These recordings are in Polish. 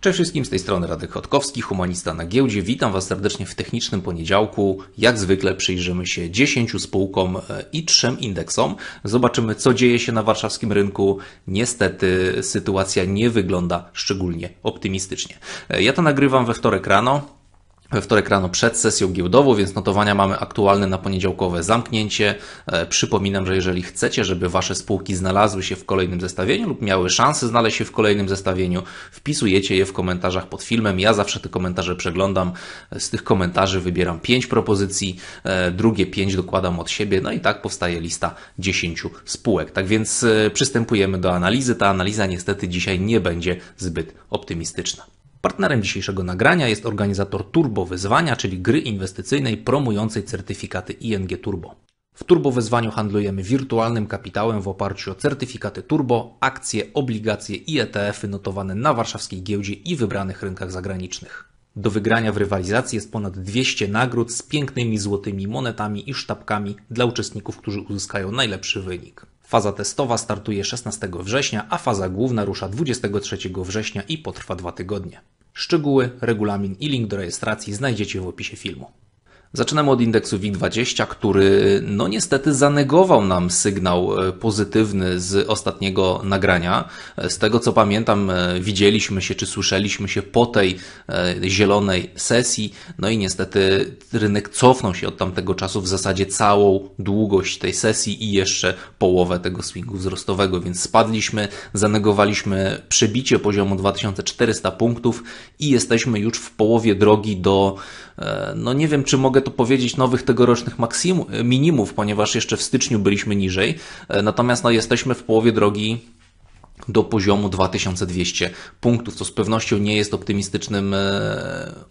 Cześć wszystkim, z tej strony Radek Chodkowski, humanista na giełdzie. Witam Was serdecznie w technicznym poniedziałku. Jak zwykle przyjrzymy się 10 spółkom e, i 3 indeksom. Zobaczymy, co dzieje się na warszawskim rynku. Niestety sytuacja nie wygląda szczególnie optymistycznie. E, ja to nagrywam we wtorek rano we wtorek rano przed sesją giełdową, więc notowania mamy aktualne na poniedziałkowe zamknięcie. E, przypominam, że jeżeli chcecie, żeby Wasze spółki znalazły się w kolejnym zestawieniu lub miały szansę znaleźć się w kolejnym zestawieniu, wpisujecie je w komentarzach pod filmem. Ja zawsze te komentarze przeglądam. E, z tych komentarzy wybieram 5 propozycji, e, drugie 5 dokładam od siebie, no i tak powstaje lista 10 spółek. Tak więc przystępujemy do analizy. Ta analiza niestety dzisiaj nie będzie zbyt optymistyczna. Partnerem dzisiejszego nagrania jest organizator Turbo Wyzwania, czyli gry inwestycyjnej promującej certyfikaty ING Turbo. W Turbo Wyzwaniu handlujemy wirtualnym kapitałem w oparciu o certyfikaty Turbo, akcje, obligacje i ETF-y notowane na warszawskiej giełdzie i wybranych rynkach zagranicznych. Do wygrania w rywalizacji jest ponad 200 nagród z pięknymi złotymi monetami i sztabkami dla uczestników, którzy uzyskają najlepszy wynik. Faza testowa startuje 16 września, a faza główna rusza 23 września i potrwa dwa tygodnie. Szczegóły, regulamin i link do rejestracji znajdziecie w opisie filmu Zaczynamy od indeksu WIG20, który no niestety zanegował nam sygnał e, pozytywny z ostatniego nagrania. E, z tego co pamiętam, e, widzieliśmy się czy słyszeliśmy się po tej zielonej sesji, no i niestety rynek cofnął się od tamtego czasu w zasadzie całą długość tej sesji i jeszcze połowę tego swingu wzrostowego, więc spadliśmy, zanegowaliśmy przebicie poziomu 2400 punktów i jesteśmy już w połowie drogi do E, no nie wiem, czy mogę to powiedzieć, nowych tegorocznych maksimum, e, minimów, ponieważ jeszcze w styczniu byliśmy niżej, e, natomiast no, jesteśmy w połowie drogi do poziomu 2200 punktów, co z pewnością nie jest optymistycznym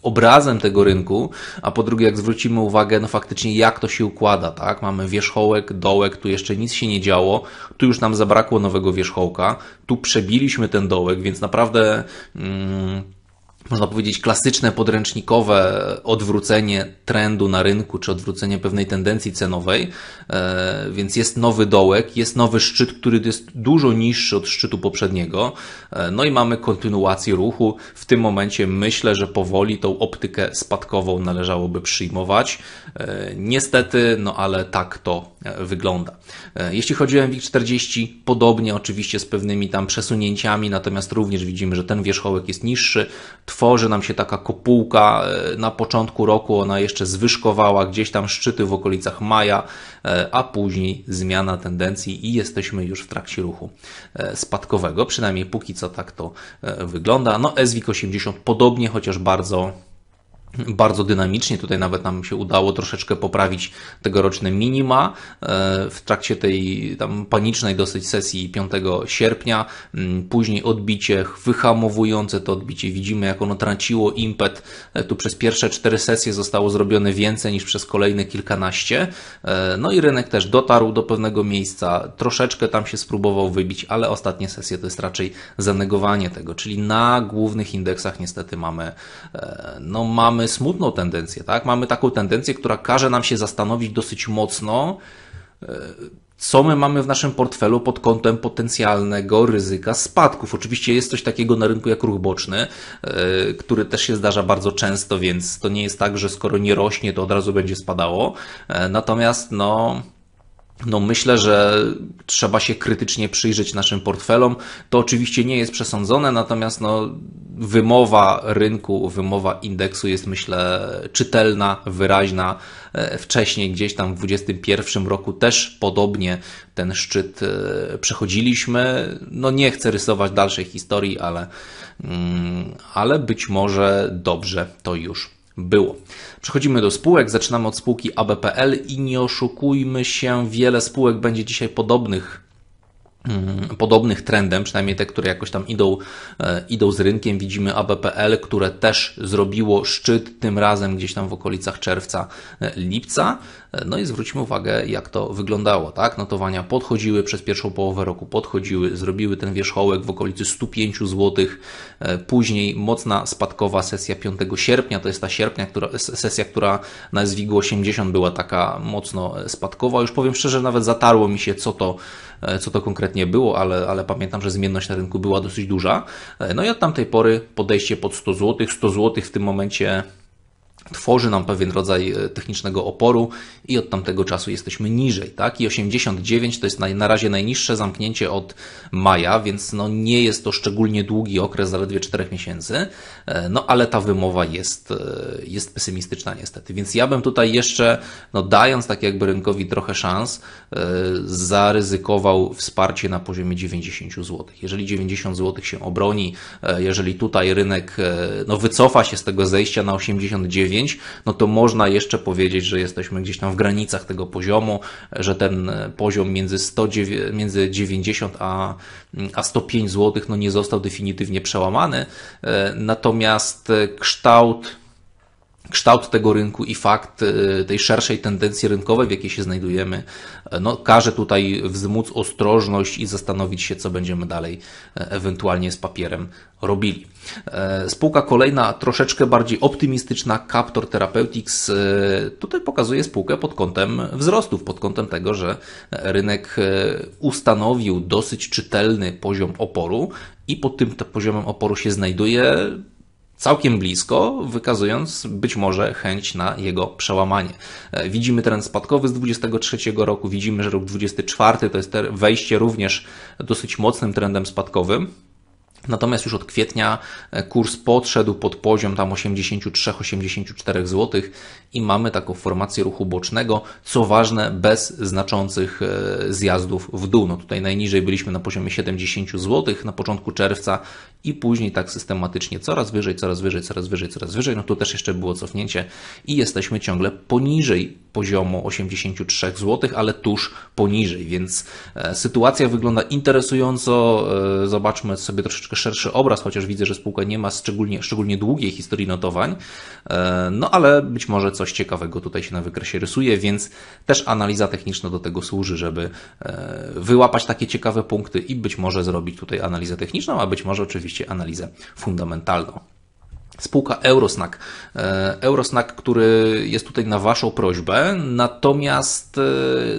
obrazem tego rynku, a po drugie, jak zwrócimy uwagę, no faktycznie jak to się układa, tak? Mamy wierzchołek, dołek, tu jeszcze nic się nie działo, tu już nam zabrakło nowego wierzchołka, tu przebiliśmy ten dołek, więc naprawdę... Mm, można powiedzieć, klasyczne podręcznikowe odwrócenie trendu na rynku, czy odwrócenie pewnej tendencji cenowej, e, więc jest nowy dołek, jest nowy szczyt, który jest dużo niższy od szczytu poprzedniego, e, no i mamy kontynuację ruchu. W tym momencie myślę, że powoli tą optykę spadkową należałoby przyjmować. E, niestety, no ale tak to wygląda. Jeśli chodzi o MWIG40, podobnie oczywiście z pewnymi tam przesunięciami, natomiast również widzimy, że ten wierzchołek jest niższy, tworzy nam się taka kopułka e, na początku roku, ona jeszcze zwyżkowała gdzieś tam szczyty w okolicach maja, e, a później zmiana tendencji i jesteśmy już w trakcie ruchu e, spadkowego, przynajmniej póki co tak to wygląda. No SWIK 80 podobnie, chociaż bardzo bardzo dynamicznie. Tutaj nawet nam się udało troszeczkę poprawić tegoroczne minima. E, w trakcie tej tam panicznej dosyć sesji 5 sierpnia, mm, później odbicie wyhamowujące to odbicie. Widzimy, jak ono traciło impet. E, tu przez pierwsze cztery sesje zostało zrobione więcej niż przez kolejne kilkanaście. E, no i rynek też dotarł do pewnego miejsca, troszeczkę tam się spróbował wybić, ale ostatnie sesje to jest raczej zanegowanie tego, czyli na głównych indeksach niestety mamy, no mamy mamy smutną tendencję, tak? Mamy taką tendencję, która każe nam się zastanowić dosyć mocno, e, co my mamy w naszym portfelu pod kątem potencjalnego ryzyka spadków. Oczywiście jest coś takiego na rynku jak ruch boczny, e, który też się zdarza bardzo często, więc to nie jest tak, że skoro nie rośnie, to od razu będzie spadało. E, natomiast no no myślę, że trzeba się krytycznie przyjrzeć naszym portfelom. To oczywiście nie jest przesądzone, natomiast no, wymowa rynku, wymowa indeksu jest myślę czytelna, wyraźna. E, wcześniej gdzieś tam w 2021 roku też podobnie ten szczyt e, przechodziliśmy. No nie chcę rysować dalszej historii, ale, mm, ale być może dobrze to już było. Przechodzimy do spółek, zaczynamy od spółki ABPL i nie oszukujmy się, wiele spółek będzie dzisiaj podobnych Mm, podobnych trendem, przynajmniej te, które jakoś tam idą, e, idą z rynkiem. Widzimy ABPL, które też zrobiło szczyt, tym razem gdzieś tam w okolicach czerwca, e, lipca. E, no i zwróćmy uwagę, jak to wyglądało, tak? Notowania podchodziły przez pierwszą połowę roku, podchodziły, zrobiły ten wierzchołek w okolicy 105 zł. Później mocna spadkowa sesja 5 sierpnia, to jest ta sierpnia, która, sesja, która na SWIG-u 80 była taka mocno spadkowa. Już powiem szczerze, nawet zatarło mi się, co to E, co to konkretnie było, ale, ale pamiętam, że zmienność na rynku była dosyć duża. E, no i od tamtej pory podejście pod 100 zł, 100 zł w tym momencie tworzy nam pewien rodzaj e, technicznego oporu i od tamtego czasu jesteśmy niżej, tak? I 89 to jest na, na razie najniższe zamknięcie od maja, więc no nie jest to szczególnie długi okres, zaledwie 4 miesięcy, e, no ale ta wymowa jest, e, jest pesymistyczna niestety, więc ja bym tutaj jeszcze, no dając tak jakby rynkowi trochę szans, zaryzykował wsparcie na poziomie 90 zł. Jeżeli 90 zł się obroni, jeżeli tutaj rynek no wycofa się z tego zejścia na 89 9, no to można jeszcze powiedzieć, że jesteśmy gdzieś tam w granicach tego poziomu, że ten e, poziom między, 100, między 90 a, mm, a 105 zł no nie został definitywnie przełamany. E, natomiast e, kształt kształt tego rynku i fakt y, tej szerszej tendencji rynkowej, w jakiej się znajdujemy, y, no, każe tutaj wzmóc ostrożność i zastanowić się, co będziemy dalej y, ewentualnie z papierem robili. Spółka kolejna, troszeczkę bardziej optymistyczna, Captor Therapeutics, tutaj pokazuje spółkę pod kątem wzrostów, pod kątem tego, że rynek ustanowił dosyć czytelny poziom oporu i pod tym poziomem oporu się znajduje całkiem blisko, wykazując być może chęć na jego przełamanie. E, widzimy trend spadkowy z 23 roku, widzimy, że rok 24 to jest wejście również dosyć mocnym trendem spadkowym. Natomiast już od kwietnia e, kurs podszedł pod poziom tam 83-84 zł i mamy taką formację ruchu bocznego, co ważne, bez znaczących e, zjazdów w dół. No tutaj najniżej byliśmy na poziomie 70 zł na początku czerwca i później tak systematycznie coraz wyżej, coraz wyżej, coraz wyżej, coraz wyżej. No tu też jeszcze było cofnięcie i jesteśmy ciągle poniżej poziomu 83 zł, ale tuż poniżej, więc e, sytuacja wygląda interesująco. E, zobaczmy sobie troszeczkę szerszy obraz, chociaż widzę, że spółka nie ma szczególnie, szczególnie długiej historii notowań, e, no ale być może coś ciekawego tutaj się na wykresie rysuje, więc też analiza techniczna do tego służy, żeby wyłapać takie ciekawe punkty i być może zrobić tutaj analizę techniczną, a być może oczywiście oczywiście analizę fundamentalną spółka Eurosnack. E, Eurosnack, który jest tutaj na Waszą prośbę, natomiast e,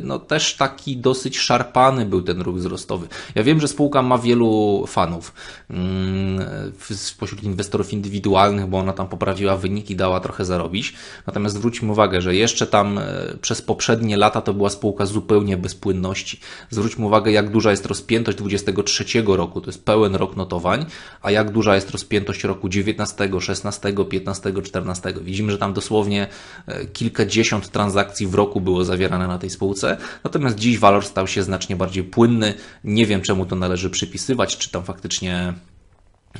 no, też taki dosyć szarpany był ten ruch wzrostowy. Ja wiem, że spółka ma wielu fanów mm, spośród inwestorów indywidualnych, bo ona tam poprawiła wyniki, dała trochę zarobić. Natomiast zwróćmy uwagę, że jeszcze tam e, przez poprzednie lata to była spółka zupełnie bez płynności. Zwróćmy uwagę, jak duża jest rozpiętość 23 roku, to jest pełen rok notowań, a jak duża jest rozpiętość roku 19, 16, 15, 14. Widzimy, że tam dosłownie e, kilkadziesiąt transakcji w roku było zawierane na tej spółce, natomiast dziś walor stał się znacznie bardziej płynny. Nie wiem, czemu to należy przypisywać, czy tam faktycznie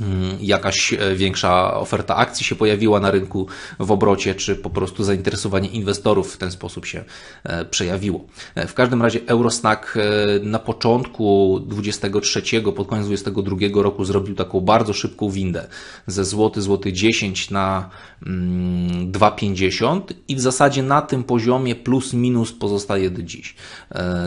Mm, jakaś e, większa oferta akcji się pojawiła na rynku w obrocie, czy po prostu zainteresowanie inwestorów w ten sposób się e, przejawiło. E, w każdym razie Eurosnack na początku 23, pod koniec 22 roku zrobił taką bardzo szybką windę ze złoty, złoty 10 na 2,50 mm, i w zasadzie na tym poziomie plus minus pozostaje do dziś.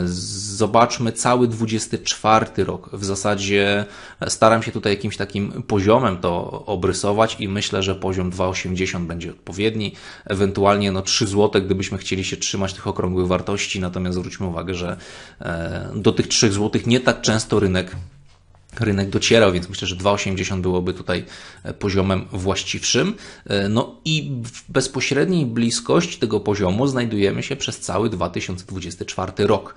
Zobaczmy cały 24 rok. W zasadzie staram się tutaj jakimś takim poziomem to obrysować i myślę, że poziom 2,80 będzie odpowiedni, ewentualnie no 3 zł, gdybyśmy chcieli się trzymać tych okrągłych wartości, natomiast zwróćmy uwagę, że e, do tych 3 zł nie tak często rynek rynek docierał, więc myślę, że 2,80 byłoby tutaj e, poziomem właściwszym. E, no i w bezpośredniej bliskości tego poziomu znajdujemy się przez cały 2024 rok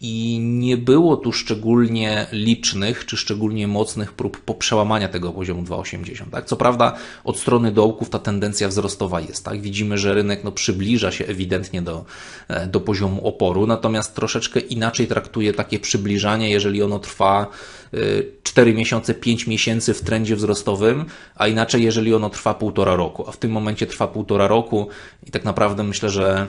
i nie było tu szczególnie licznych czy szczególnie mocnych prób poprzełamania tego poziomu 2,80. Tak? Co prawda od strony dołków ta tendencja wzrostowa jest. Tak? Widzimy, że rynek no, przybliża się ewidentnie do, e, do poziomu oporu, natomiast troszeczkę inaczej traktuje takie przybliżanie, jeżeli ono trwa 4 e, miesiące, 5 miesięcy w trendzie wzrostowym, a inaczej jeżeli ono trwa półtora roku. A w tym momencie trwa półtora roku i tak naprawdę myślę, że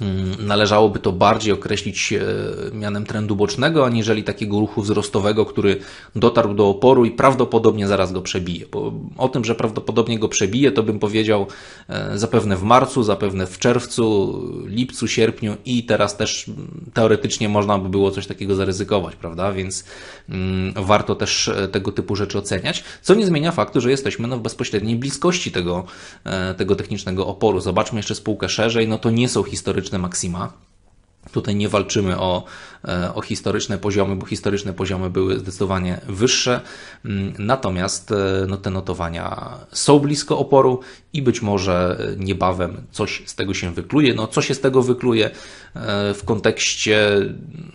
Mm, należałoby to bardziej określić e, mianem trendu bocznego, aniżeli takiego ruchu wzrostowego, który dotarł do oporu i prawdopodobnie zaraz go przebije. Bo o tym, że prawdopodobnie go przebije, to bym powiedział e, zapewne w marcu, zapewne w czerwcu, lipcu, sierpniu i teraz też mm, teoretycznie można by było coś takiego zaryzykować, prawda? Więc mm, warto też e, tego typu rzeczy oceniać, co nie zmienia faktu, że jesteśmy no, w bezpośredniej bliskości tego, tego technicznego oporu. Zobaczmy jeszcze spółkę szerzej, no to nie są historyczne historyczne maksima. Tutaj nie walczymy o, e, o historyczne poziomy, bo historyczne poziomy były zdecydowanie wyższe. Mm, natomiast e, no, te notowania są blisko oporu i być może niebawem coś z tego się wykluje. No, co się z tego wykluje e, w kontekście,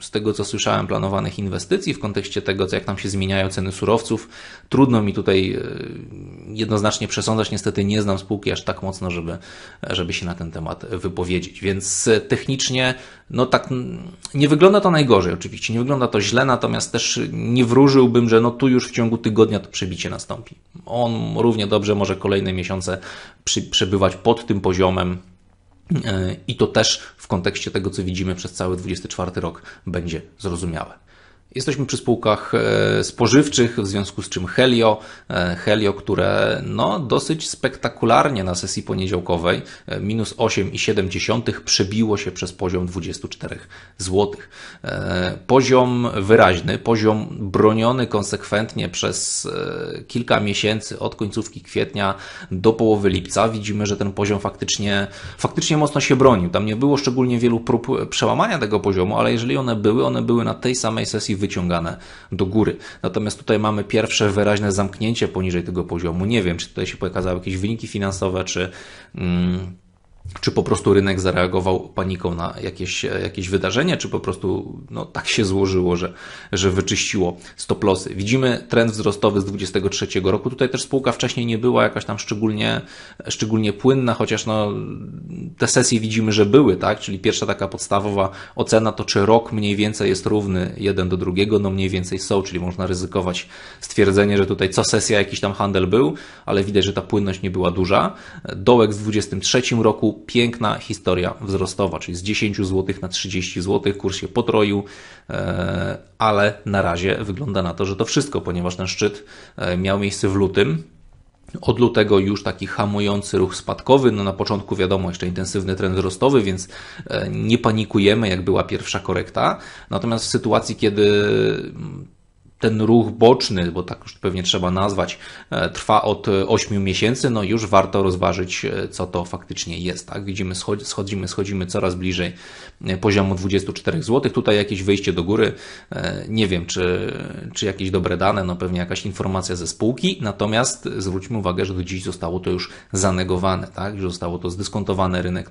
z tego co słyszałem, planowanych inwestycji, w kontekście tego, jak tam się zmieniają ceny surowców. Trudno mi tutaj e, jednoznacznie przesądzać. Niestety nie znam spółki aż tak mocno, żeby, żeby się na ten temat wypowiedzieć. Więc e, technicznie, no tak, nie wygląda to najgorzej oczywiście, nie wygląda to źle, natomiast też nie wróżyłbym, że no tu już w ciągu tygodnia to przebicie nastąpi. On równie dobrze może kolejne miesiące przy, przebywać pod tym poziomem. E, I to też w kontekście tego, co widzimy przez cały 24 rok, będzie zrozumiałe. Jesteśmy przy spółkach e, spożywczych, w związku z czym Helio, e, Helio, które no, dosyć spektakularnie na sesji poniedziałkowej e, minus 8,7 przebiło się przez poziom 24 zł. Poziom wyraźny, poziom broniony konsekwentnie przez kilka miesięcy od końcówki kwietnia do połowy lipca. Widzimy, że ten poziom faktycznie, faktycznie mocno się bronił. Tam nie było szczególnie wielu prób przełamania tego poziomu, ale jeżeli one były, one były na tej samej sesji wyciągane do góry. Natomiast tutaj mamy pierwsze wyraźne zamknięcie poniżej tego poziomu. Nie wiem, czy tutaj się pokazały jakieś wyniki finansowe, czy. Mm, czy po prostu rynek zareagował paniką na jakieś, e, jakieś wydarzenie, czy po prostu no, tak się złożyło, że, że wyczyściło stop losy. Widzimy trend wzrostowy z 2023 roku. Tutaj też spółka wcześniej nie była jakaś tam szczególnie, szczególnie płynna, chociaż no, te sesje widzimy, że były, tak? Czyli pierwsza taka podstawowa ocena to, czy rok mniej więcej jest równy jeden do drugiego, no mniej więcej są, czyli można ryzykować stwierdzenie, że tutaj co sesja jakiś tam handel był, ale widać, że ta płynność nie była duża. Dołek z 2023 roku piękna historia wzrostowa, czyli z 10 zł na 30 zł kurs się potroił, e, ale na razie wygląda na to, że to wszystko, ponieważ ten szczyt e, miał miejsce w lutym. Od lutego już taki hamujący ruch spadkowy. No na początku, wiadomo, jeszcze intensywny trend wzrostowy, więc e, nie panikujemy, jak była pierwsza korekta. Natomiast w sytuacji, kiedy ten ruch boczny, bo tak już pewnie trzeba nazwać, e, trwa od 8 e, miesięcy, no już warto rozważyć, e, co to faktycznie jest. Tak? Widzimy, schodzimy, schodzimy coraz bliżej poziomu 24 zł. Tutaj jakieś wyjście do góry, nie wiem, czy, czy jakieś dobre dane, no pewnie jakaś informacja ze spółki, natomiast zwróćmy uwagę, że do dziś zostało to już zanegowane, tak? że zostało to zdyskontowane, rynek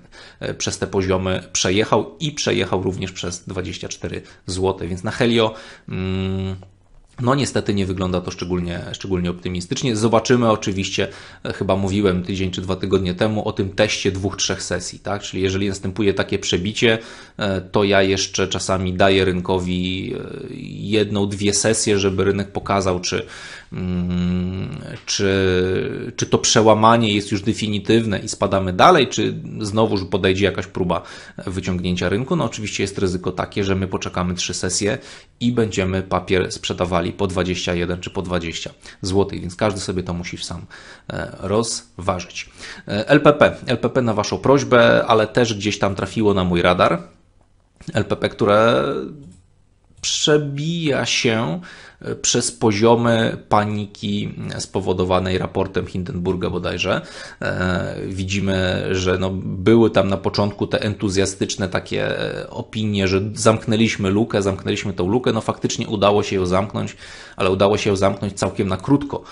przez te poziomy przejechał i przejechał również przez 24 zł, więc na Helio hmm, no niestety nie wygląda to szczególnie, szczególnie optymistycznie. Zobaczymy oczywiście, e, chyba mówiłem tydzień czy dwa tygodnie temu o tym teście dwóch, trzech sesji, tak? Czyli jeżeli następuje takie przebicie, e, to ja jeszcze czasami daję rynkowi e, jedną, dwie sesje, żeby rynek pokazał, czy, Mm, czy, czy to przełamanie jest już definitywne i spadamy dalej, czy znowuż podejdzie jakaś próba wyciągnięcia rynku. No oczywiście jest ryzyko takie, że my poczekamy trzy sesje i będziemy papier sprzedawali po 21 czy po 20 zł, więc każdy sobie to musi sam e, rozważyć. E, LPP, LPP na Waszą prośbę, ale też gdzieś tam trafiło na mój radar. LPP, które przebija się e, przez poziomy paniki mm, spowodowanej raportem Hindenburga bodajże. E, widzimy, że no były tam na początku te entuzjastyczne takie e, opinie, że zamknęliśmy lukę, zamknęliśmy tą lukę. No faktycznie udało się ją zamknąć, ale udało się ją zamknąć całkiem na krótko,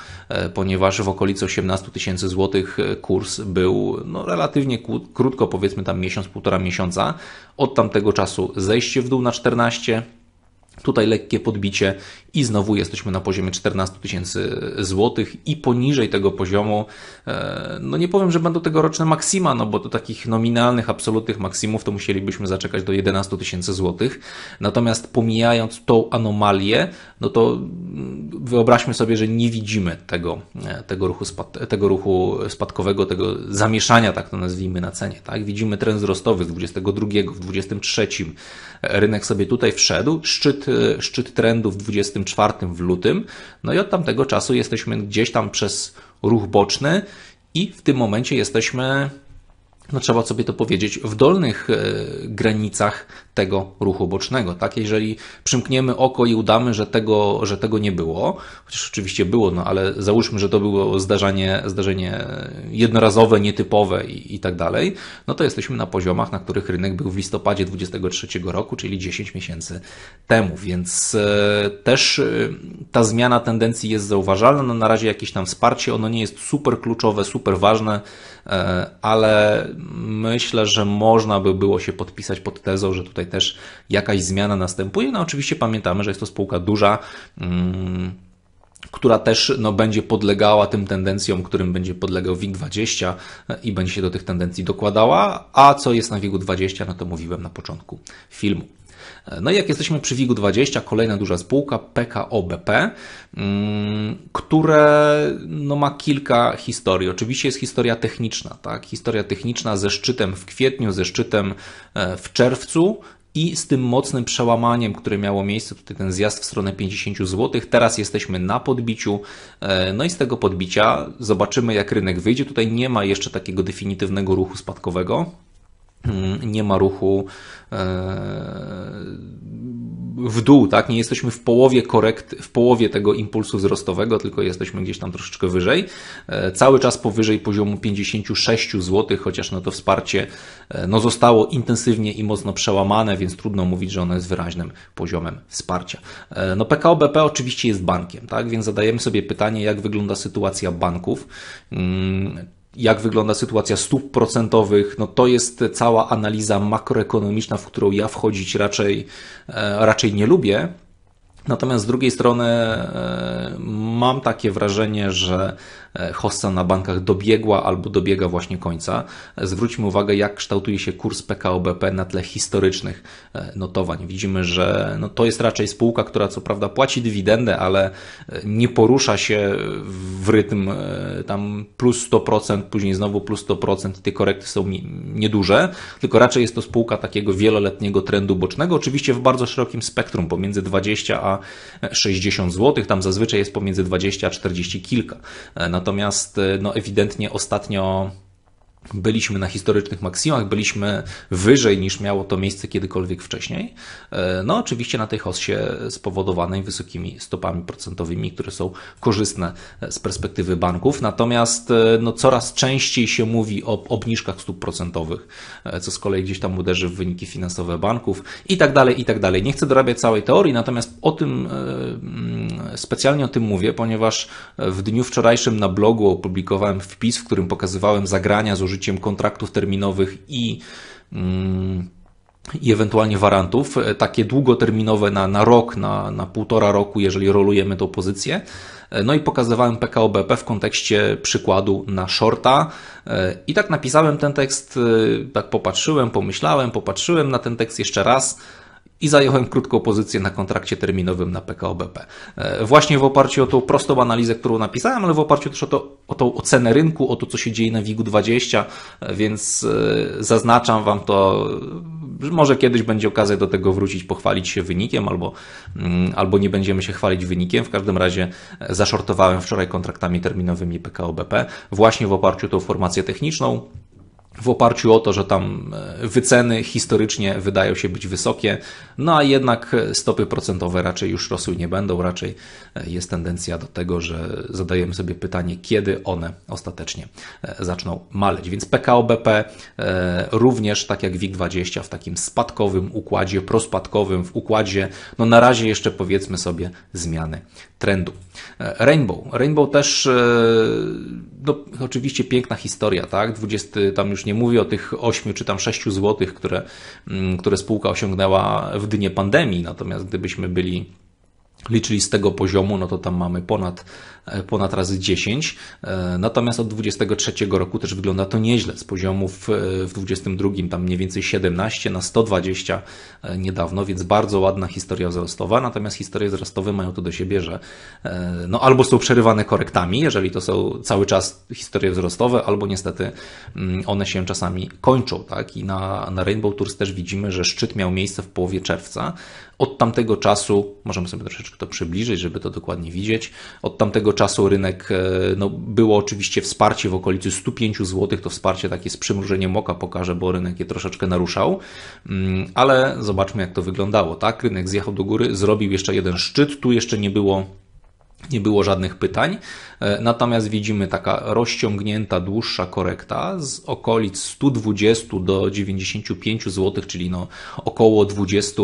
ponieważ w okolicy 18 tysięcy złotych kurs był no, relatywnie krótko, powiedzmy tam miesiąc, półtora miesiąca. Od tamtego czasu zejście w dół na 14 Tutaj lekkie podbicie i znowu jesteśmy na poziomie 14 tysięcy złotych i poniżej tego poziomu, e, no nie powiem, że będą tegoroczne maksima, no bo do takich nominalnych, absolutnych maksimów to musielibyśmy zaczekać do 11 tysięcy złotych. Natomiast pomijając tą anomalię, no to mm, wyobraźmy sobie, że nie widzimy tego, e, tego, ruchu, spad, tego ruchu spadkowego, tego zamieszania, tak to nazwijmy, na cenie. Tak? Widzimy trend wzrostowy z 22, w 23, Rynek sobie tutaj wszedł, szczyt, e, szczyt trendu w 24 w lutym, no i od tamtego czasu jesteśmy gdzieś tam przez ruch boczny i w tym momencie jesteśmy no trzeba sobie to powiedzieć, w dolnych e, granicach tego ruchu bocznego. Tak? Jeżeli przymkniemy oko i udamy, że tego, że tego nie było, chociaż oczywiście było, no ale załóżmy, że to było zdarzenie, zdarzenie jednorazowe, nietypowe i, i tak dalej, no to jesteśmy na poziomach, na których rynek był w listopadzie 23 roku, czyli 10 miesięcy temu, więc e, też e, ta zmiana tendencji jest zauważalna. No na razie jakieś tam wsparcie, ono nie jest super kluczowe, super ważne, E, ale myślę, że można by było się podpisać pod tezą, że tutaj też jakaś zmiana następuje. No oczywiście pamiętamy, że jest to spółka duża mm, która też no, będzie podlegała tym tendencjom, którym będzie podlegał WIG20 e, i będzie się do tych tendencji dokładała. A co jest na WIG-20, no to mówiłem na początku filmu. No i jak jesteśmy przy WIG-20, kolejna duża spółka PKOBP, mm, które no, ma kilka historii. Oczywiście jest historia techniczna, tak? Historia techniczna ze szczytem w kwietniu, ze szczytem e, w czerwcu, i z tym mocnym przełamaniem, które miało miejsce, tutaj ten zjazd w stronę 50 zł, teraz jesteśmy na podbiciu, e, no i z tego podbicia zobaczymy jak rynek wyjdzie, tutaj nie ma jeszcze takiego definitywnego ruchu spadkowego, Mm, nie ma ruchu e, w dół, tak? Nie jesteśmy w połowie korekt, w połowie tego impulsu wzrostowego, tylko jesteśmy gdzieś tam troszeczkę wyżej. E, cały czas powyżej poziomu 56 zł, chociaż no to wsparcie e, no zostało intensywnie i mocno przełamane, więc trudno mówić, że ono jest wyraźnym poziomem wsparcia. No PKO BP oczywiście jest bankiem, tak? Więc zadajemy sobie pytanie, jak wygląda sytuacja banków mm, jak wygląda sytuacja stóp procentowych, no to jest cała analiza makroekonomiczna, w którą ja wchodzić raczej, e, raczej nie lubię, Natomiast z drugiej strony e, mam takie wrażenie, że e, hossa na bankach dobiegła albo dobiega właśnie końca. E, zwróćmy uwagę, jak kształtuje się kurs PKOBP na tle historycznych notowań. Widzimy, że no to jest raczej spółka, która co prawda płaci dywidendę, ale nie porusza się w rytm tam plus 100%, później znowu plus 100%. Te korekty są nieduże, tylko raczej jest to spółka takiego wieloletniego trendu bocznego, oczywiście w bardzo szerokim spektrum, pomiędzy 20 a 60 zł. Tam zazwyczaj jest pomiędzy 20 a 40 kilka. E, natomiast e, no, ewidentnie ostatnio byliśmy na historycznych maksimach, byliśmy wyżej niż miało to miejsce kiedykolwiek wcześniej. E, no, oczywiście na tej hossie spowodowanej wysokimi stopami procentowymi, które są korzystne e, z perspektywy banków. Natomiast e, no, coraz częściej się mówi o obniżkach stóp procentowych, co z kolei gdzieś tam uderzy w wyniki finansowe banków i tak dalej, i tak dalej. Nie chcę dorabiać całej teorii, natomiast o tym mm, specjalnie o tym mówię, ponieważ w dniu wczorajszym na blogu opublikowałem wpis, w którym pokazywałem zagrania z użyciem użyciem kontraktów terminowych i mm, i ewentualnie warantów, e, takie długoterminowe na, na rok, na, na półtora roku, jeżeli rolujemy tą pozycję. E, no i pokazywałem PKOBP w kontekście przykładu na shorta e, i tak napisałem ten tekst, tak popatrzyłem, pomyślałem, popatrzyłem na ten tekst jeszcze raz i zająłem krótką pozycję na kontrakcie terminowym na PKO BP. E, właśnie w oparciu o tą prostą analizę, którą napisałem, ale w oparciu też o, to, o tą ocenę rynku, o to, co się dzieje na WIG-20, e, więc e, zaznaczam Wam to, może kiedyś będzie okazja do tego wrócić, pochwalić się wynikiem, albo, mm, albo nie będziemy się chwalić wynikiem. W każdym razie zaszortowałem wczoraj kontraktami terminowymi PKO BP właśnie w oparciu o tą formację techniczną w oparciu o to, że tam e, wyceny historycznie wydają się być wysokie, no a jednak e, stopy procentowe raczej już rosły nie będą, raczej e, jest tendencja do tego, że zadajemy sobie pytanie, kiedy one ostatecznie zaczną maleć. Więc PKO BP również, tak jak WIG20, w takim spadkowym układzie, prospadkowym w układzie, no na razie jeszcze powiedzmy sobie zmiany trendu. E, Rainbow. Rainbow też, e, no, oczywiście piękna historia, tak? 20, tam już nie mówię o tych 8 czy tam 6 złotych, które, mm, które spółka osiągnęła w dnie pandemii, natomiast gdybyśmy byli liczyli z tego poziomu, no to tam mamy ponad, e, ponad razy 10. E, natomiast od 23 roku też wygląda to nieźle. Z poziomów e, w 22 tam mniej więcej 17 na 120 niedawno, więc bardzo ładna historia wzrostowa. Natomiast historie wzrostowe mają to do siebie, że no albo są przerywane korektami, jeżeli to są cały czas historie wzrostowe, albo niestety mm, one się czasami kończą, tak? I na, na Rainbow Tours też widzimy, że szczyt miał miejsce w połowie czerwca. Od tamtego czasu, możemy sobie troszeczkę to przybliżyć, żeby to dokładnie widzieć, od tamtego czasu rynek, e, no, było oczywiście wsparcie w okolicy 105 zł, to wsparcie takie z przymrużeniem oka pokaże, bo rynek je troszeczkę naruszał, mm, ale zobaczmy jak to wyglądało, tak? Rynek zjechał do góry, zrobił jeszcze jeden szczyt, tu jeszcze nie było nie było żadnych pytań. E, natomiast widzimy taka rozciągnięta, dłuższa korekta z okolic 120 do 95 zł, czyli no około 20,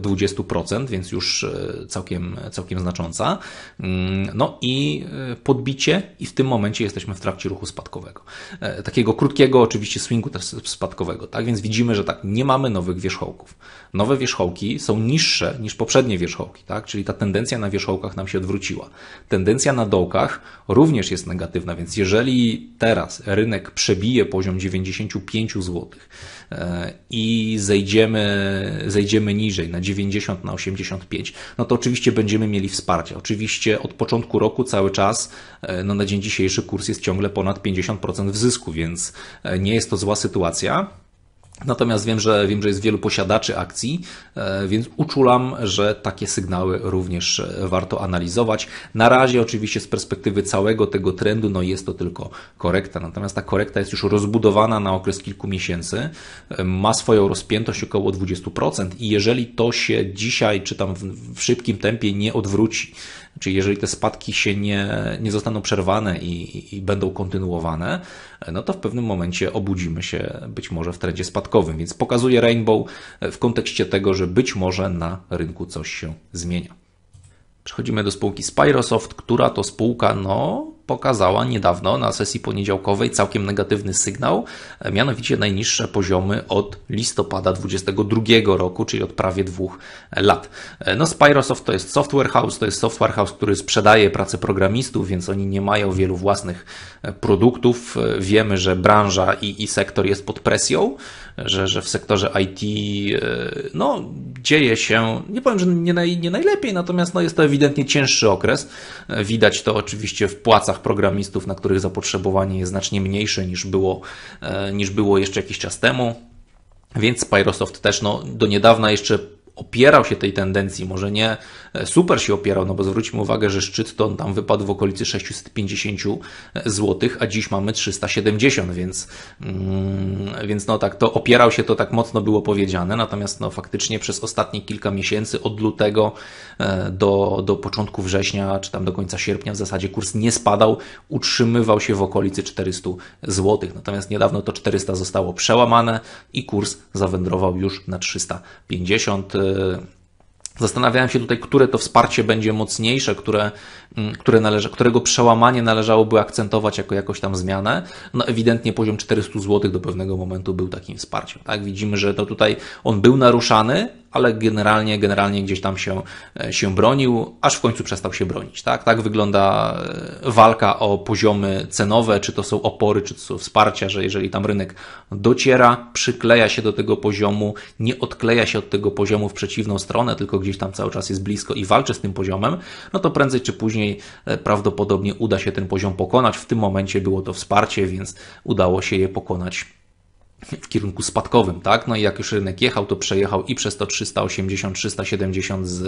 20%, więc już e, całkiem, całkiem znacząca. Mm, no i e, podbicie, i w tym momencie jesteśmy w trakcie ruchu spadkowego. Takiego krótkiego, oczywiście swingu też spadkowego, tak? Więc widzimy, że tak nie mamy nowych wierzchołków. Nowe wierzchołki są niższe niż poprzednie wierzchołki, tak? Czyli ta tendencja na wierzchołkach nam się odwróciła. Tendencja na dołkach również jest negatywna, więc jeżeli teraz rynek przebije poziom 95 zł e, i zejdziemy, zejdziemy niżej na 90, na 85, no to oczywiście będziemy mieli wsparcie. Oczywiście od początku roku cały czas, e, no na dzień dzisiejszy kurs jest ciągle ponad 50% w zysku, więc e, nie jest to zła sytuacja. Natomiast wiem, że wiem, że jest wielu posiadaczy akcji, e, więc uczulam, że takie sygnały również e, warto analizować. Na razie oczywiście z perspektywy całego tego trendu no jest to tylko korekta. Natomiast ta korekta jest już rozbudowana na okres kilku miesięcy, e, ma swoją rozpiętość około 20% i jeżeli to się dzisiaj czy tam w szybkim tempie nie odwróci, Czyli jeżeli te spadki się nie, nie zostaną przerwane i, i będą kontynuowane, no to w pewnym momencie obudzimy się być może w trendzie spadkowym. Więc pokazuje Rainbow w kontekście tego, że być może na rynku coś się zmienia. Przechodzimy do spółki Spyrosoft, która to spółka no, pokazała niedawno na sesji poniedziałkowej całkiem negatywny sygnał, e, mianowicie najniższe poziomy od listopada 2022 roku, czyli od prawie dwóch lat. E, no, Spyrosoft to jest software house, to jest software house, który sprzedaje pracę programistów, więc oni nie mają wielu własnych e, produktów. Wiemy, że branża i, i sektor jest pod presją że, że w sektorze IT e, no, dzieje się, nie powiem, że nie, naj, nie najlepiej, natomiast no, jest to ewidentnie cięższy okres. E, widać to oczywiście w płacach programistów, na których zapotrzebowanie jest znacznie mniejsze niż było, e, niż było jeszcze jakiś czas temu. Więc Pyrosoft też no, do niedawna jeszcze opierał się tej tendencji, może nie e, super się opierał, no bo zwróćmy uwagę, że szczyt to on tam wypadł w okolicy 650 e, zł, a dziś mamy 370, więc, mm, więc no tak, to opierał się, to tak mocno było powiedziane, natomiast no faktycznie przez ostatnie kilka miesięcy, od lutego e, do, do początku września, czy tam do końca sierpnia w zasadzie kurs nie spadał, utrzymywał się w okolicy 400 zł, natomiast niedawno to 400 zostało przełamane i kurs zawędrował już na 350 Y, zastanawiałem się tutaj, które to wsparcie będzie mocniejsze, które, mm, które należy, którego przełamanie należałoby akcentować jako jakąś tam zmianę. No ewidentnie poziom 400 zł do pewnego momentu był takim wsparciem. Tak? Widzimy, że to tutaj on był naruszany, ale generalnie, generalnie gdzieś tam się, e, się bronił, aż w końcu przestał się bronić. Tak? tak wygląda e, walka o poziomy cenowe, czy to są opory, czy to są wsparcia, że jeżeli tam rynek dociera, przykleja się do tego poziomu, nie odkleja się od tego poziomu w przeciwną stronę, tylko gdzieś tam cały czas jest blisko i walczy z tym poziomem, no to prędzej czy później e, prawdopodobnie uda się ten poziom pokonać. W tym momencie było to wsparcie, więc udało się je pokonać w kierunku spadkowym, tak? No i jak już rynek jechał, to przejechał i przez to 380-370 z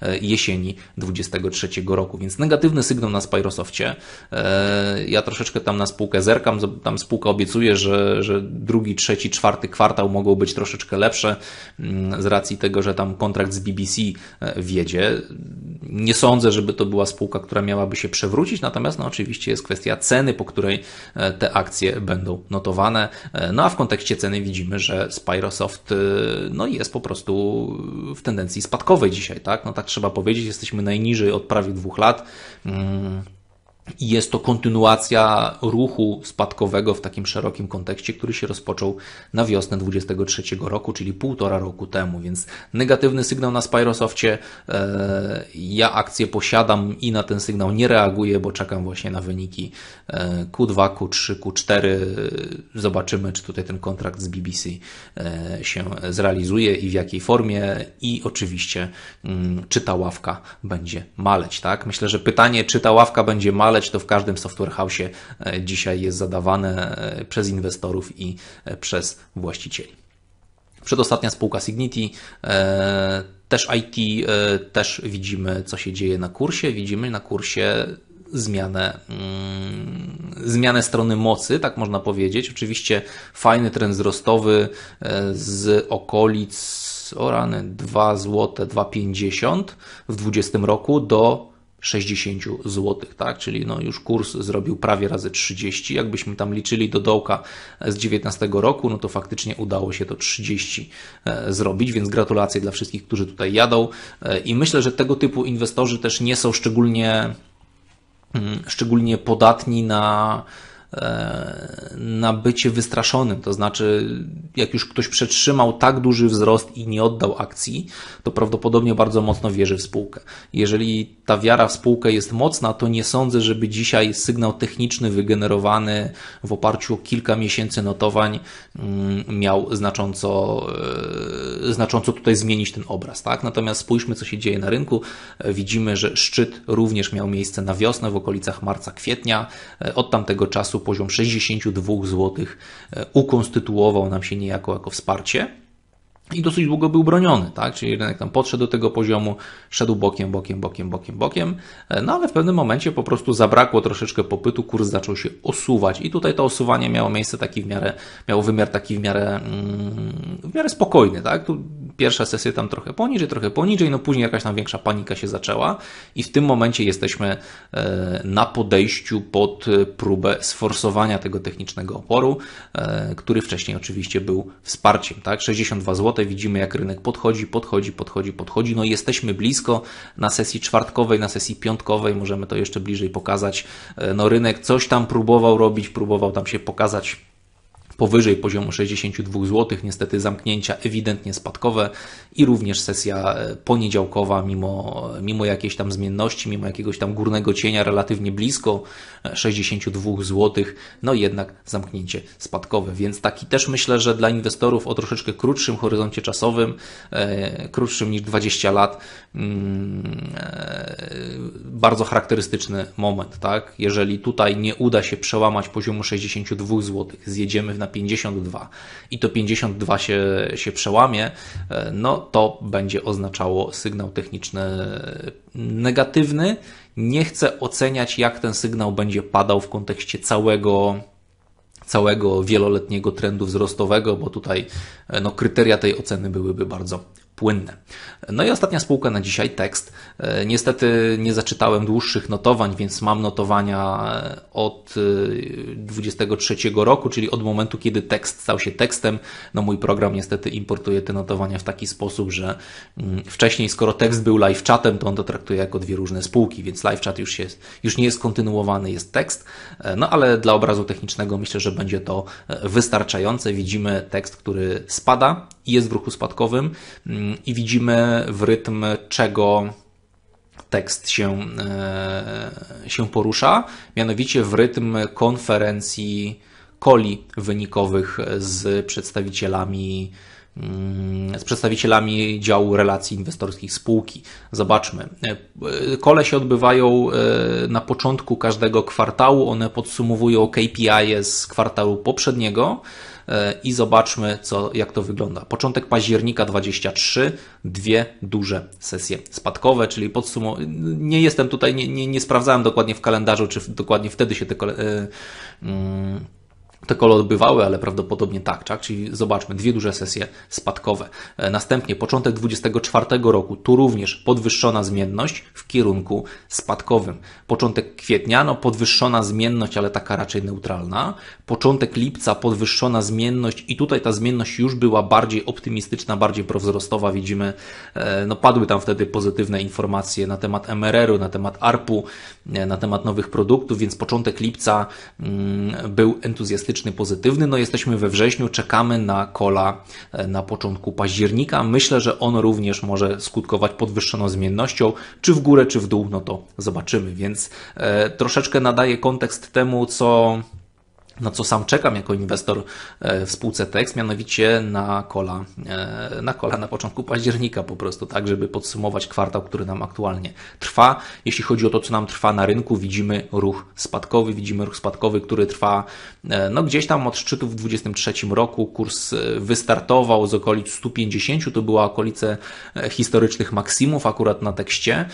e, jesieni 23 roku, więc negatywny sygnał na Spirosoftie. E, ja troszeczkę tam na spółkę zerkam, tam spółka obiecuje, że, że drugi, trzeci, czwarty kwartał mogą być troszeczkę lepsze mm, z racji tego, że tam kontrakt z BBC e, wiedzie. Nie sądzę, żeby to była spółka, która miałaby się przewrócić, natomiast no oczywiście jest kwestia ceny, po której te akcje będą notowane. No a w kontekście kontekście ceny widzimy, że Spyrosoft y, no, jest po prostu w tendencji spadkowej dzisiaj, tak? No tak trzeba powiedzieć, jesteśmy najniżej od prawie dwóch lat. Mm i Jest to kontynuacja ruchu spadkowego w takim szerokim kontekście, który się rozpoczął na wiosnę 23 roku, czyli półtora roku temu, więc negatywny sygnał na Spyrosoftie. E, ja akcję posiadam i na ten sygnał nie reaguję, bo czekam właśnie na wyniki Q2, Q3, Q4. Zobaczymy, czy tutaj ten kontrakt z BBC e, się zrealizuje i w jakiej formie i oczywiście mm, czy ta ławka będzie maleć, tak? Myślę, że pytanie, czy ta ławka będzie maleć, to w każdym software house e, dzisiaj jest zadawane e, przez inwestorów i e, przez właścicieli. Przedostatnia spółka Signity, też IT, też widzimy, co się dzieje na kursie. Widzimy na kursie zmianę, mm, zmianę strony mocy, tak można powiedzieć. Oczywiście fajny trend wzrostowy z okolic, o rany, 2 zł, 2,50 w 2020 roku do 60 zł, tak? Czyli no już kurs zrobił prawie razy 30. Jakbyśmy tam liczyli do dołka z 19 roku, no to faktycznie udało się to 30 e, zrobić, więc gratulacje dla wszystkich, którzy tutaj jadą. E, I myślę, że tego typu inwestorzy też nie są szczególnie mm, szczególnie podatni na na bycie wystraszonym. To znaczy, jak już ktoś przetrzymał tak duży wzrost i nie oddał akcji, to prawdopodobnie bardzo mocno wierzy w spółkę. Jeżeli ta wiara w spółkę jest mocna, to nie sądzę, żeby dzisiaj sygnał techniczny wygenerowany w oparciu o kilka miesięcy notowań mm, miał znacząco, e, znacząco tutaj zmienić ten obraz. Tak? Natomiast spójrzmy, co się dzieje na rynku. Widzimy, że szczyt również miał miejsce na wiosnę w okolicach marca, kwietnia. E, od tamtego czasu poziom 62 zł e, ukonstytuował nam się niejako jako wsparcie i dosyć długo był broniony, tak? Czyli rynek tam podszedł do tego poziomu, szedł bokiem, bokiem, bokiem, bokiem, bokiem, e, no ale w pewnym momencie po prostu zabrakło troszeczkę popytu, kurs zaczął się osuwać i tutaj to osuwanie miało miejsce taki w miarę, miało wymiar taki w miarę, mm, w miarę spokojny, tak? Tu pierwsza sesja tam trochę poniżej, trochę poniżej, no później jakaś tam większa panika się zaczęła i w tym momencie jesteśmy e, na podejściu pod próbę sforsowania tego technicznego oporu, e, który wcześniej oczywiście był wsparciem, tak? 62 złotych widzimy, jak rynek podchodzi, podchodzi, podchodzi, podchodzi. No jesteśmy blisko na sesji czwartkowej, na sesji piątkowej, możemy to jeszcze bliżej pokazać. E, no rynek coś tam próbował robić, próbował tam się pokazać, powyżej poziomu 62 zł. Niestety zamknięcia ewidentnie spadkowe i również sesja e, poniedziałkowa, mimo, mimo jakiejś tam zmienności, mimo jakiegoś tam górnego cienia relatywnie blisko 62 e, zł, no jednak zamknięcie spadkowe. Więc taki też myślę, że dla inwestorów o troszeczkę krótszym horyzoncie czasowym, e, krótszym niż 20 lat, mm, bardzo charakterystyczny moment, tak? Jeżeli tutaj nie uda się przełamać poziomu 62 zł, zjedziemy na 52 i to 52 się, się przełamie, e, no to będzie oznaczało sygnał techniczny negatywny. Nie chcę oceniać, jak ten sygnał będzie padał w kontekście całego całego wieloletniego trendu wzrostowego, bo tutaj e, no, kryteria tej oceny byłyby bardzo płynne. No i ostatnia spółka na dzisiaj, tekst. E, niestety nie zaczytałem dłuższych notowań, więc mam notowania e, od 23 e, roku, czyli od momentu, kiedy tekst stał się tekstem. No mój program niestety importuje te notowania w taki sposób, że mm, wcześniej, skoro tekst był live chatem, to on to traktuje jako dwie różne spółki, więc live chat już, jest, już nie jest kontynuowany, jest tekst. No ale dla obrazu technicznego myślę, że będzie to wystarczające. Widzimy tekst, który spada jest w ruchu spadkowym mm, i widzimy w rytm czego tekst się, e, się porusza, mianowicie w rytm konferencji koli wynikowych z przedstawicielami mm, z przedstawicielami działu relacji inwestorskich spółki. Zobaczmy. E, kole się odbywają e, na początku każdego kwartału, one podsumowują KPI z kwartału poprzedniego E, i zobaczmy, co, jak to wygląda. Początek października 23, dwie duże sesje spadkowe, czyli podsumowanie. Nie jestem tutaj, nie, nie, nie sprawdzałem dokładnie w kalendarzu, czy dokładnie wtedy się te. Yy, yy, te odbywały, ale prawdopodobnie tak, tak? Czyli zobaczmy, dwie duże sesje spadkowe. E, następnie początek 24 roku, tu również podwyższona zmienność w kierunku spadkowym. Początek kwietnia, no podwyższona zmienność, ale taka raczej neutralna. Początek lipca, podwyższona zmienność i tutaj ta zmienność już była bardziej optymistyczna, bardziej prowzrostowa. Widzimy, e, no padły tam wtedy pozytywne informacje na temat MRR-u, na temat ARP-u, e, na temat nowych produktów, więc początek lipca mm, był entuzjastyczny pozytywny. No jesteśmy we wrześniu, czekamy na kola e, na początku października. Myślę, że on również może skutkować podwyższoną zmiennością, czy w górę, czy w dół, no to zobaczymy. Więc e, troszeczkę nadaje kontekst temu, co na co sam czekam jako inwestor e, w spółce TEX, mianowicie na kola, e, na kola na początku października po prostu, tak, żeby podsumować kwartał, który nam aktualnie trwa. Jeśli chodzi o to, co nam trwa na rynku, widzimy ruch spadkowy, widzimy ruch spadkowy, który trwa e, no, gdzieś tam od szczytu w 2023 roku. Kurs wystartował z okolic 150, to była okolice historycznych maksimów akurat na tekście,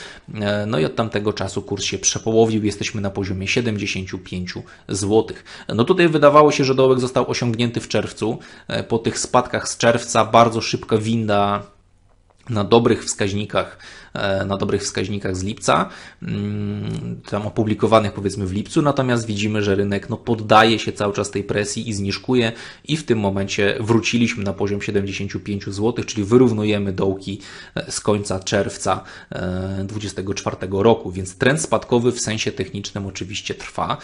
no i od tamtego czasu kurs się przepołowił, jesteśmy na poziomie 75 zł. No to tutaj wydawało się, że dołek został osiągnięty w czerwcu. E, po tych spadkach z czerwca bardzo szybka winda na dobrych wskaźnikach, e, na dobrych wskaźnikach z lipca, mm, tam opublikowanych powiedzmy w lipcu, natomiast widzimy, że rynek no, poddaje się cały czas tej presji i zniżkuje i w tym momencie wróciliśmy na poziom 75 zł, czyli wyrównujemy dołki e, z końca czerwca 2024 e, roku, więc trend spadkowy w sensie technicznym oczywiście trwa.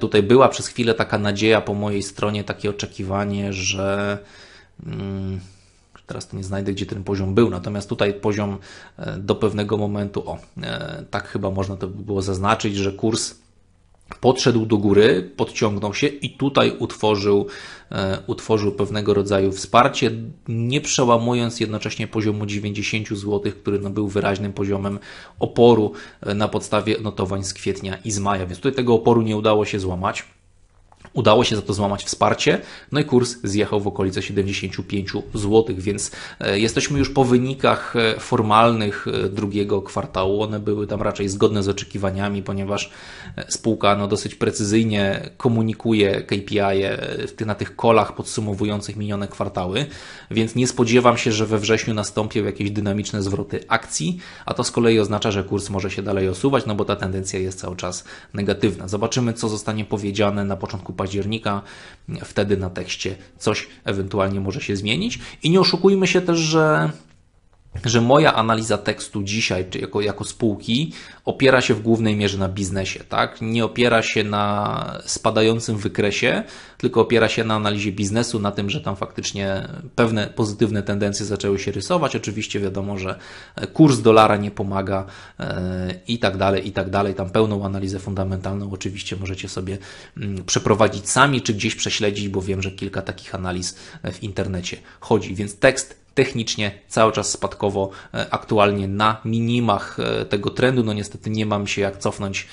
Tutaj była przez chwilę taka nadzieja po mojej stronie, takie oczekiwanie, że... Hmm, teraz to nie znajdę, gdzie ten poziom był, natomiast tutaj poziom e, do pewnego momentu, o, e, tak chyba można to było zaznaczyć, że kurs podszedł do góry, podciągnął się i tutaj utworzył, e, utworzył pewnego rodzaju wsparcie, nie przełamując jednocześnie poziomu 90 zł, który no był wyraźnym poziomem oporu na podstawie notowań z kwietnia i z maja, więc tutaj tego oporu nie udało się złamać. Udało się za to złamać wsparcie, no i kurs zjechał w okolice 75 zł, więc e, jesteśmy już po wynikach e, formalnych e, drugiego kwartału. One były tam raczej zgodne z oczekiwaniami, ponieważ spółka no, dosyć precyzyjnie komunikuje KPI -e na tych kolach podsumowujących minione kwartały, więc nie spodziewam się, że we wrześniu nastąpią jakieś dynamiczne zwroty akcji, a to z kolei oznacza, że kurs może się dalej osuwać, no bo ta tendencja jest cały czas negatywna. Zobaczymy, co zostanie powiedziane na początku października, wtedy na tekście coś ewentualnie może się zmienić. I nie oszukujmy się też, że że moja analiza tekstu dzisiaj, czy jako, jako spółki, opiera się w głównej mierze na biznesie, tak? Nie opiera się na spadającym wykresie, tylko opiera się na analizie biznesu, na tym, że tam faktycznie pewne pozytywne tendencje zaczęły się rysować. Oczywiście wiadomo, że e, kurs dolara nie pomaga e, i tak dalej, i tak dalej. Tam pełną analizę fundamentalną oczywiście możecie sobie mm, przeprowadzić sami, czy gdzieś prześledzić, bo wiem, że kilka takich analiz e, w internecie chodzi. Więc tekst technicznie cały czas spadkowo e, aktualnie na minimach e, tego trendu. No niestety nie mam się jak cofnąć,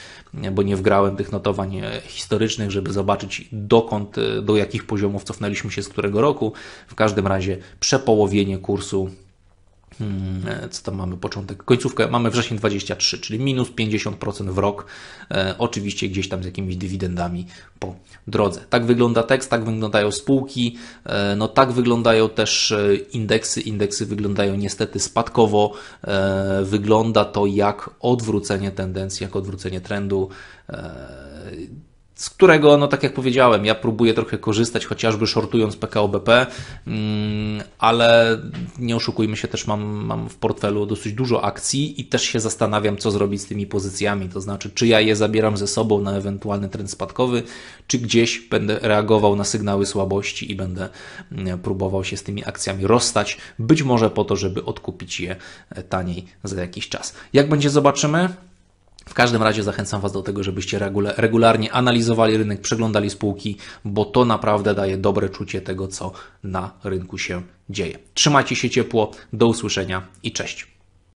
e, bo nie wgrałem tych notowań historycznych, żeby zobaczyć dokąd, do jakich poziomów cofnęliśmy się z którego roku. W każdym razie przepołowienie kursu Mm, e, co tam mamy, początek, końcówkę, mamy wrzesień 23, czyli minus 50% w rok, e, oczywiście gdzieś tam z jakimiś dywidendami po drodze. Tak wygląda tekst, tak wyglądają spółki, e, no tak wyglądają też indeksy, indeksy wyglądają niestety spadkowo, wygląda to jak odwrócenie tendencji, jak odwrócenie trendu, z którego, no tak jak powiedziałem, ja próbuję trochę korzystać, chociażby shortując PKO BP, mm, ale nie oszukujmy się, też mam, mam w portfelu dosyć dużo akcji i też się zastanawiam, co zrobić z tymi pozycjami, to znaczy, czy ja je zabieram ze sobą na ewentualny trend spadkowy, czy gdzieś będę reagował na sygnały słabości i będę mm, próbował się z tymi akcjami rozstać, być może po to, żeby odkupić je e, taniej za jakiś czas. Jak będzie, zobaczymy. W każdym razie zachęcam Was do tego, żebyście regularnie analizowali rynek, przeglądali spółki, bo to naprawdę daje dobre czucie tego, co na rynku się dzieje. Trzymajcie się ciepło, do usłyszenia i cześć.